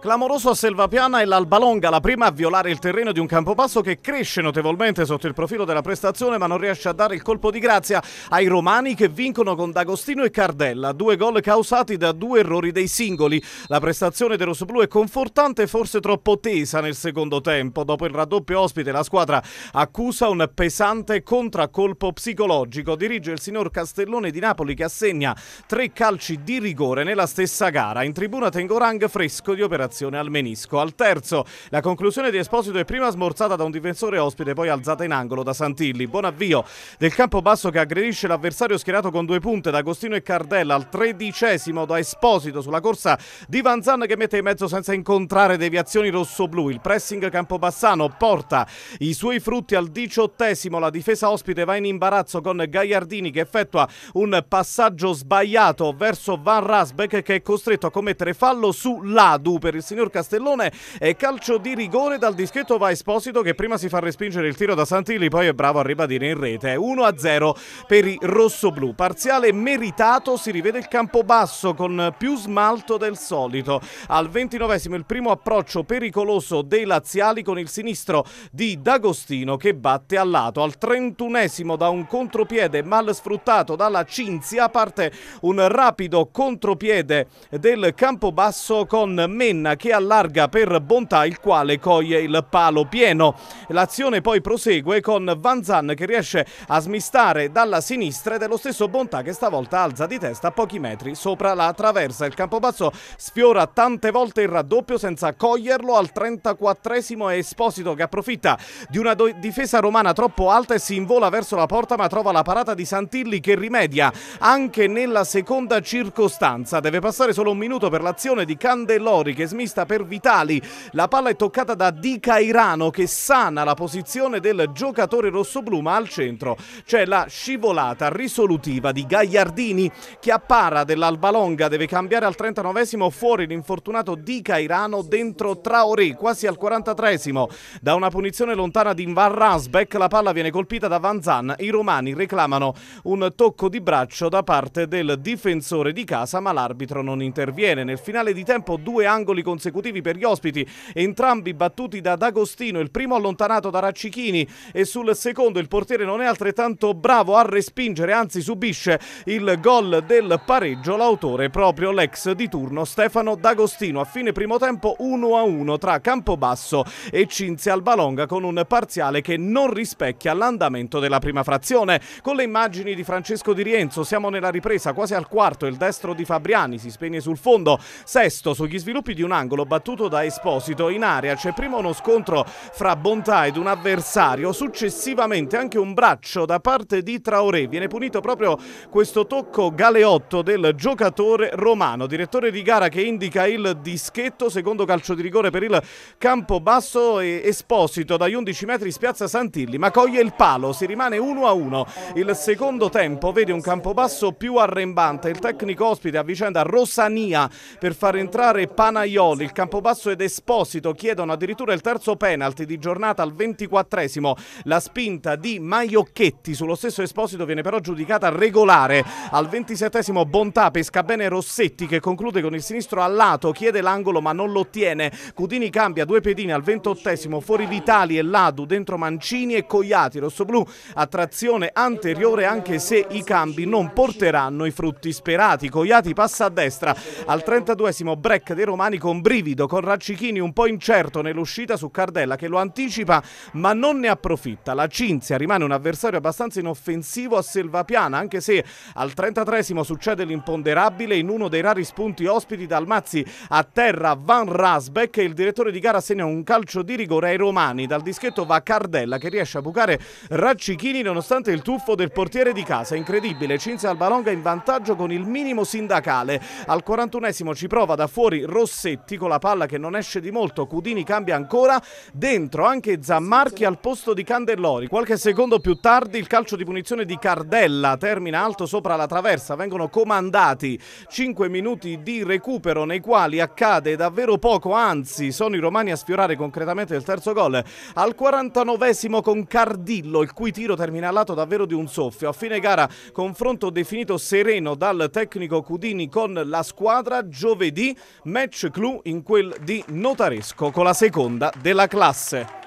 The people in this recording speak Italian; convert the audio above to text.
Clamoroso a Selvapiana e l'Albalonga, la prima a violare il terreno di un campopasso che cresce notevolmente sotto il profilo della prestazione ma non riesce a dare il colpo di grazia ai romani che vincono con D'Agostino e Cardella, due gol causati da due errori dei singoli. La prestazione del rossoblù è confortante e forse troppo tesa nel secondo tempo. Dopo il raddoppio ospite la squadra accusa un pesante contraccolpo psicologico. Dirige il signor Castellone di Napoli che assegna tre calci di rigore nella stessa gara. In tribuna tengo rang fresco di operazione operazione al menisco. Al terzo, la conclusione di Esposito è prima smorzata da un difensore ospite, poi alzata in angolo da Santilli. Buon avvio del campo basso che aggredisce l'avversario schierato con due punte da Agostino e Cardella al tredicesimo da Esposito sulla corsa di Van Zan che mette in mezzo senza incontrare deviazioni rosso-blu. Il pressing campobassano porta i suoi frutti al diciottesimo. La difesa ospite va in imbarazzo con Gagliardini che effettua un passaggio sbagliato verso Van Rasbeck che è costretto a commettere fallo su Ladu per il il signor Castellone e calcio di rigore dal dischetto va Esposito che prima si fa respingere il tiro da Santilli poi è bravo a ribadire in rete 1-0 per i rossoblù parziale meritato si rivede il campo basso con più smalto del solito al 29esimo il primo approccio pericoloso dei laziali con il sinistro di D'Agostino che batte a lato al 31esimo da un contropiede mal sfruttato dalla Cinzia parte un rapido contropiede del campo basso con Menna che allarga per Bontà il quale coglie il palo pieno. L'azione poi prosegue con Van Zan che riesce a smistare dalla sinistra ed è lo stesso Bontà che stavolta alza di testa a pochi metri sopra la traversa. Il campo basso sfiora tante volte il raddoppio senza coglierlo al 34esimo Esposito che approfitta di una difesa romana troppo alta e si invola verso la porta ma trova la parata di Santilli che rimedia anche nella seconda circostanza. Deve passare solo un minuto per l'azione di Candelori che smette mista per Vitali. La palla è toccata da Di Cairano che sana la posizione del giocatore rossoblu ma al centro c'è la scivolata risolutiva di Gagliardini. che Chiappara dell'Albalonga deve cambiare al 39 fuori l'infortunato Di Cairano dentro Traoré quasi al 43 da una punizione lontana di Van Ransbeck la palla viene colpita da Van Zan. I romani reclamano un tocco di braccio da parte del difensore di casa ma l'arbitro non interviene. Nel finale di tempo due angoli consecutivi per gli ospiti, entrambi battuti da D'Agostino, il primo allontanato da Raccichini e sul secondo il portiere non è altrettanto bravo a respingere, anzi subisce il gol del pareggio, l'autore proprio l'ex di turno Stefano D'Agostino a fine primo tempo 1-1 tra Campobasso e Cinzia Albalonga con un parziale che non rispecchia l'andamento della prima frazione. Con le immagini di Francesco Di Rienzo siamo nella ripresa quasi al quarto, il destro di Fabriani si spegne sul fondo, sesto sugli sviluppi di una angolo battuto da Esposito. In area c'è prima uno scontro fra Bontà ed un avversario, successivamente anche un braccio da parte di Traoré. Viene punito proprio questo tocco galeotto del giocatore romano, direttore di gara che indica il dischetto, secondo calcio di rigore per il campo basso e Esposito dagli 11 metri spiazza Santilli, ma coglie il palo, si rimane 1 a 1. Il secondo tempo vede un campo basso più arrembante, il tecnico ospite avvicenda Rosania per far entrare Panaiotti Mattioli, il Campobasso ed Esposito chiedono addirittura il terzo penalty di giornata al 24esimo. La spinta di Maiocchetti sullo stesso Esposito viene però giudicata regolare. Al 27esimo Bontà pesca bene Rossetti che conclude con il sinistro a lato, chiede l'angolo ma non lo ottiene. Cudini cambia due pedine al 28esimo, fuori Vitali e Ladu, dentro Mancini e Cogliati. rossoblù a trazione anteriore anche se i cambi non porteranno i frutti sperati. Cogliati passa a destra al 32esimo Breck dei Romani con con brivido, con Raccichini un po' incerto nell'uscita su Cardella che lo anticipa ma non ne approfitta. La Cinzia rimane un avversario abbastanza inoffensivo a Selvapiana anche se al 33 succede l'imponderabile in uno dei rari spunti ospiti dal Mazzi a terra Van Rasbeck e il direttore di gara segna un calcio di rigore ai romani. Dal dischetto va Cardella che riesce a bucare Raccichini nonostante il tuffo del portiere di casa. Incredibile, Cinzia Albalonga in vantaggio con il minimo sindacale. Al 41 ci prova da fuori Rossetti Benedetti con la palla che non esce di molto, Cudini cambia ancora, dentro anche Zammarchi al posto di Candellori. Qualche secondo più tardi il calcio di punizione di Cardella termina alto sopra la traversa, vengono comandati 5 minuti di recupero nei quali accade davvero poco, anzi sono i romani a sfiorare concretamente il terzo gol al 49esimo con Cardillo il cui tiro termina al lato davvero di un soffio. A fine gara confronto definito sereno dal tecnico Cudini con la squadra giovedì match club blu in quel di Notaresco con la seconda della classe.